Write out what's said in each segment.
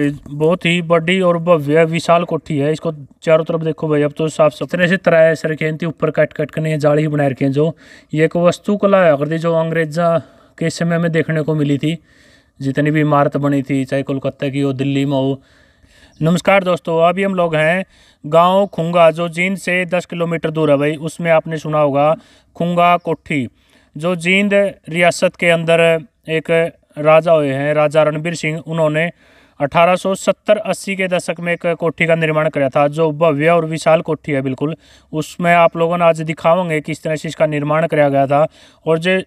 बहुत ही बड़ी और भव्य विशाल कोठी है इसको चारों तरफ देखो भाई अब तो साफ साफ तरह से तराय थी ऊपर कट कट कर जाली ही बनाए रखे हैं जो ये एक वस्तु कला है अगर जो अंग्रेजा के समय में देखने को मिली थी जितनी भी इमारत बनी थी चाहे कोलकाता की हो दिल्ली में हो नमस्कार दोस्तों अभी हम लोग हैं गांव खुंगा जो जींद से दस किलोमीटर दूर है भाई उसमें आपने सुना होगा खुंगा कोठी जो जींद रियासत के अंदर एक राजा हुए हैं राजा रणबीर सिंह उन्होंने अठारह 1870-80 के दशक में एक कोठी का निर्माण कराया था जो भव्य और विशाल कोठी है बिल्कुल उसमें आप लोगों ने आज दिखाओगे किस तरह से इसका निर्माण कराया गया था और जो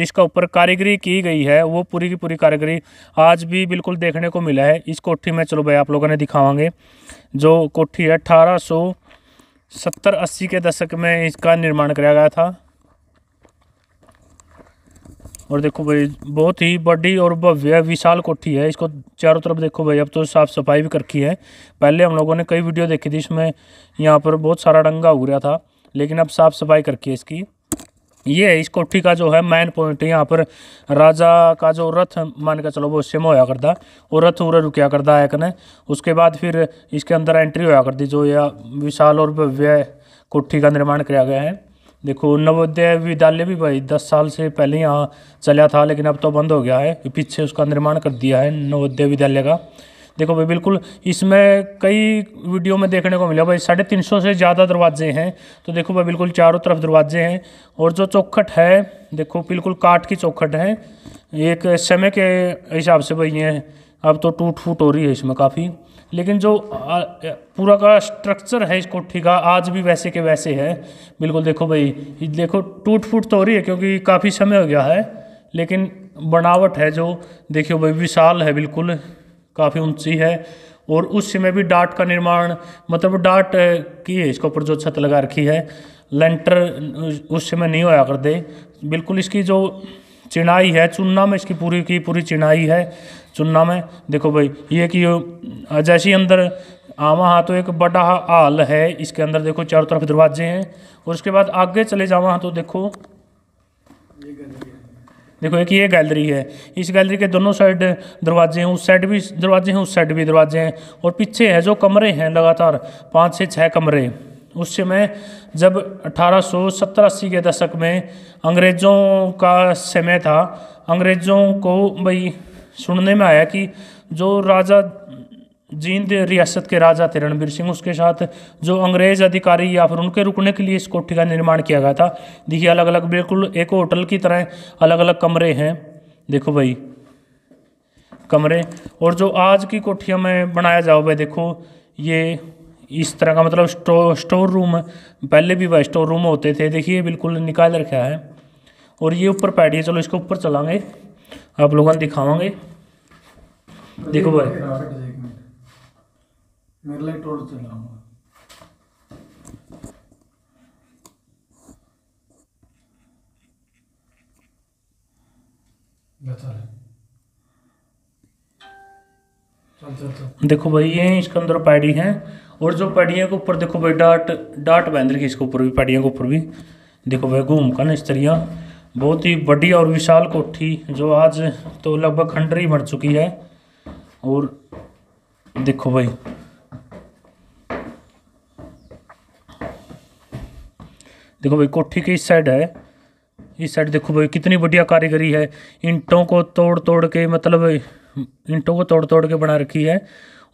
जिसका ऊपर कारीगरी की गई है वो पूरी की पूरी कारीगरी आज भी बिल्कुल देखने को मिला है इस कोठी में चलो भाई आप लोगों ने दिखाओगे जो कोठी है अठारह सौ सत्तर अस्सी के दशक में इसका निर्माण कराया गया था और देखो भाई बहुत ही बड़ी और भव्य विशाल कोठी है इसको चारों तरफ देखो भाई अब तो साफ़ सफाई भी कर रखी है पहले हम लोगों ने कई वीडियो देखी थी इसमें यहाँ पर बहुत सारा डंगा उग रहा था लेकिन अब साफ़ सफाई करके इसकी ये है इस कोठी का जो है मेन पॉइंट यहाँ पर राजा का जो रथ मान के चलो वो में होया करता और रथ उ रुकया करता है कने उसके बाद फिर इसके अंदर एंट्री होया करती जो यह विशाल और भव्य कोठी का निर्माण किया गया है देखो नवोदय विद्यालय भी भाई दस साल से पहले यहाँ चला था लेकिन अब तो बंद हो गया है पीछे उसका निर्माण कर दिया है नवोदय विद्यालय का देखो भाई बिल्कुल इसमें कई वीडियो में देखने को मिला भाई साढ़े तीन सौ से ज़्यादा दरवाजे हैं तो देखो भाई बिल्कुल चारों तरफ दरवाजे हैं और जो चौखट है देखो बिल्कुल काट की चौखट है एक समय के हिसाब से भाई ये अब तो टूट फूट हो रही है इसमें काफ़ी लेकिन जो पूरा का स्ट्रक्चर है इसको का आज भी वैसे के वैसे है बिल्कुल देखो भाई देखो टूट फूट तो हो रही है क्योंकि काफ़ी समय हो गया है लेकिन बनावट है जो देखियो भाई विशाल है बिल्कुल काफ़ी ऊंची है और उस समय भी डाट का निर्माण मतलब डाट की है इसके ऊपर जो छत लगा रखी है लेंटर उस समय नहीं होया करते बिल्कुल इसकी जो चिनाई है चूना में इसकी पूरी की पूरी चिनाई है चुनना में देखो भाई ये कि जैसे ही अंदर आवा हाँ तो एक बड़ा हाल है इसके अंदर देखो चारों तरफ दरवाजे हैं और उसके बाद आगे चले जावा हाँ तो देखो देखो एक ये गैलरी है इस गैलरी के दोनों साइड दरवाजे हैं उस साइड भी दरवाजे हैं उस साइड भी दरवाजे हैं और पीछे है जो कमरे हैं लगातार पाँच से छः कमरे उस समय जब अठारह सौ सत्तर अस्सी के दशक में अंग्रेज़ों का समय था अंग्रेज़ों को भाई सुनने में आया कि जो राजा जींद रियासत के राजा थे रणबीर सिंह उसके साथ जो अंग्रेज अधिकारी या फिर उनके रुकने के लिए इस कोठी का निर्माण किया गया था देखिए अलग अलग बिल्कुल एक होटल की तरह अलग अलग कमरे हैं देखो भाई कमरे और जो आज की कोठिया में बनाया जाओ भाई देखो ये इस तरह का मतलब स्टो, स्टोर रूम पहले भी वह स्टोर रूम होते थे देखिए बिल्कुल निकाल रखा है और ये ऊपर पैडी है चलो इसके ऊपर चलाएंगे आप लोगों ने देखो भाई देखो भाई ये इसके अंदर पैडी है और जो पैडियों के ऊपर देखो भाई डाट डाट बैंदर के इसके ऊपर भी पैडियों के ऊपर भी देखो भाई घूम का ना इस तरह बहुत ही बड़ी और विशाल कोठी जो आज तो लगभग खंडरी बन चुकी है और देखो भाई देखो भाई कोठी की इस साइड है इस साइड देखो भाई कितनी बढ़िया कारीगरी है ईंटों को तोड़ तोड़ के मतलब ईंटों को तोड़ तोड़ के बना रखी है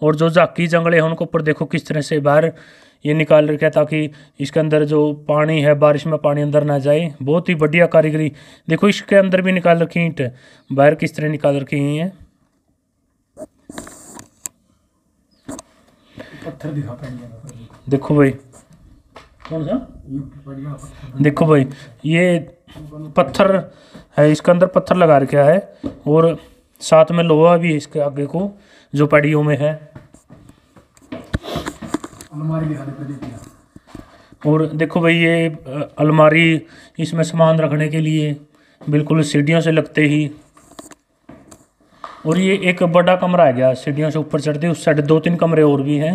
और जो झाकी जंगले हैं उनको ऊपर देखो किस तरह से बाहर ये निकाल रखे ताकि इसके अंदर जो पानी है बारिश में पानी अंदर ना जाए बहुत ही बढ़िया कारीगरी देखो इसके अंदर भी निकाल रखी ईंट बाहर किस तरह निकाल रखी हुई है देखो भाई कौन सा देखो भाई ये पत्थर है इसके अंदर पत्थर लगा रखा है और साथ में लोहा भी है इसके आगे को जो पैडियो में है अलमारी दिखा दे देखिए और देखो भाई ये अलमारी इसमें सामान रखने के लिए बिल्कुल सीढ़ियों से लगते ही और ये एक बड़ा कमरा है गया सीढ़ियों से ऊपर चढ़ते उस साइड दो तीन कमरे और भी हैं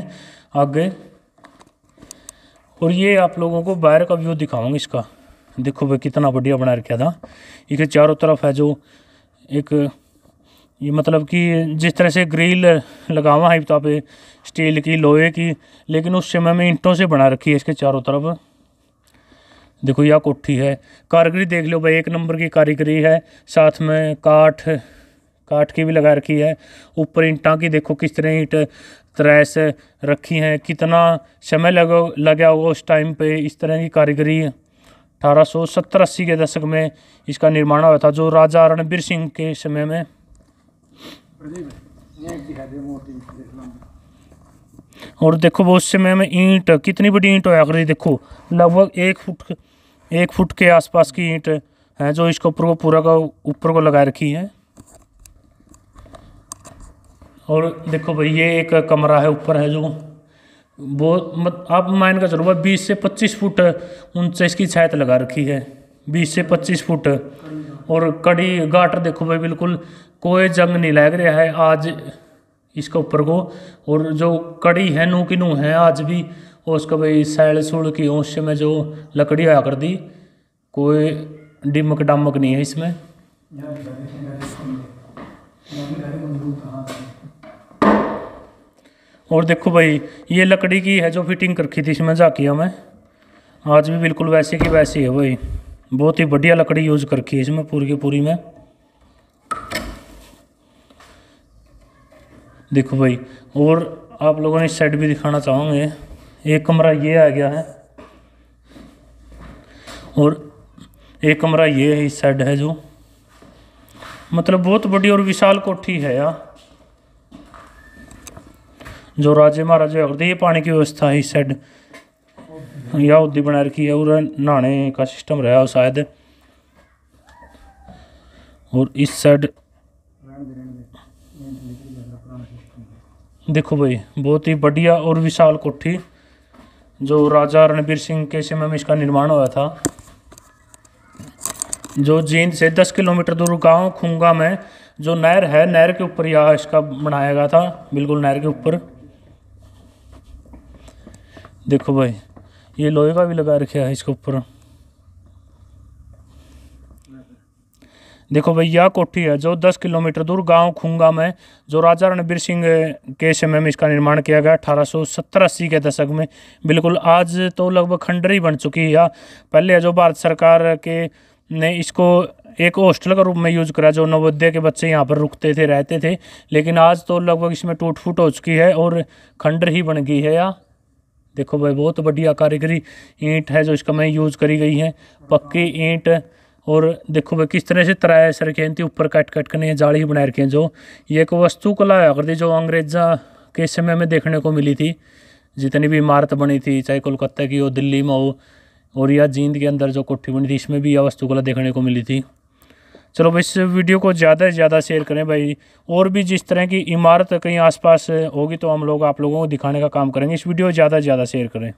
आगे और ये आप लोगों को बाहर का व्यू दिखाऊंगा इसका देखो भाई कितना बढ़िया बना रखा था इसके चारों तरफ है जो एक ये मतलब कि जिस तरह से ग्रिल लगावा है तो आप स्टील की लोहे की लेकिन उस समय में ईंटों से बना रखी है इसके चारों तरफ देखो यह कोठी है कारीगरी देख लो भाई एक नंबर की कारीगरी है साथ में काठ काठ की भी लगा रखी है ऊपर ईंटा की देखो किस तरह ईंट त्रैस रखी हैं कितना समय लग लगा होगा उस टाइम पे इस तरह की कारीगरी अठारह सौ सत्तर अस्सी के दशक में इसका निर्माण हुआ था जो राजा रणबीर सिंह के समय में और देखो बहुत से मैम ईंट कितनी बड़ी ईंट होया करती देखो लगभग एक फुट एक फुट के आसपास की ईंट है जो इसके ऊपर को पूरा का ऊपर को लगा रखी है और देखो भाई ये एक कमरा है ऊपर है जो बहुत मत आप माइन का चलो बीस से पच्चीस फुट उनचास इसकी छायत तो लगा रखी है बीस से पच्चीस फुट और कड़ी गाटर देखो भाई बिल्कुल कोई जंग नहीं लग रहा है आज इसके ऊपर को और जो कड़ी है नू की नू है आज भी और उसका भाई सैल सूल की ओंश में जो लकड़ी आया कर दी कोई डिमक डमक नहीं है इसमें और देखो भाई ये लकड़ी की है जो फिटिंग रखी थी इसमें जाकिया में आज भी बिल्कुल वैसे की वैसी है भाई बहुत ही बढ़िया लकड़ी यूज़ कर रखी है इसमें पूरी की पूरी में देखो भाई और आप लोगों ने इस भी दिखाना चाहोगे एक कमरा ये आ गया है और एक कमरा ये है इस साइड है जो मतलब बहुत बड़ी और विशाल कोठी है यार जो राजे महाराजे और ये पानी की व्यवस्था है इस साइड उद्दी बना रखी है और नहाने का सिस्टम रहा शायद और इस साइड देखो भाई बहुत ही बढ़िया और विशाल कोठी जो राजा रणबीर सिंह के समय में इसका निर्माण हुआ था जो जींद से दस किलोमीटर दूर गांव खुंगा में जो नहर है नहर के ऊपर यह इसका बनाया गया था बिल्कुल नहर के ऊपर देखो भाई ये लोहे का भी लगा रखा है इसके ऊपर देखो भैया कोठी है जो 10 किलोमीटर दूर गांव खुंगा में जो राजा रणबीर सिंह के समय में इसका निर्माण किया गया अठारह सौ के दशक में बिल्कुल आज तो लगभग खंडर ही बन चुकी है पहले जो भारत सरकार के ने इसको एक हॉस्टल का रूप में यूज़ करा जो नवोदय के बच्चे यहाँ पर रुकते थे रहते थे लेकिन आज तो लगभग इसमें टूट फूट हो चुकी है और खंडर ही बन गई है या देखो भाई बहुत बढ़िया कारीगरी ईंट है जो इसका मैं यूज़ करी गई है पक्की ईंट और देखो भाई किस तरह से तराया सर रखे ऊपर कट कट करने जाली ही बनाए रखे जो ये एक वस्तु कला है अगर जो अंग्रेजा के समय में देखने को मिली थी जितनी भी इमारत बनी थी चाहे कोलकाता की हो दिल्ली में हो और या जींद के अंदर जो कोठी बनी थी इसमें भी यह वस्तुकला देखने को मिली थी चलो भाई इस वीडियो को ज़्यादा से ज़्यादा शेयर करें भाई और भी जिस तरह की इमारत कहीं आसपास होगी तो हम लोग आप लोगों को दिखाने का काम करेंगे इस वीडियो को ज़्यादा से ज़्यादा शेयर करें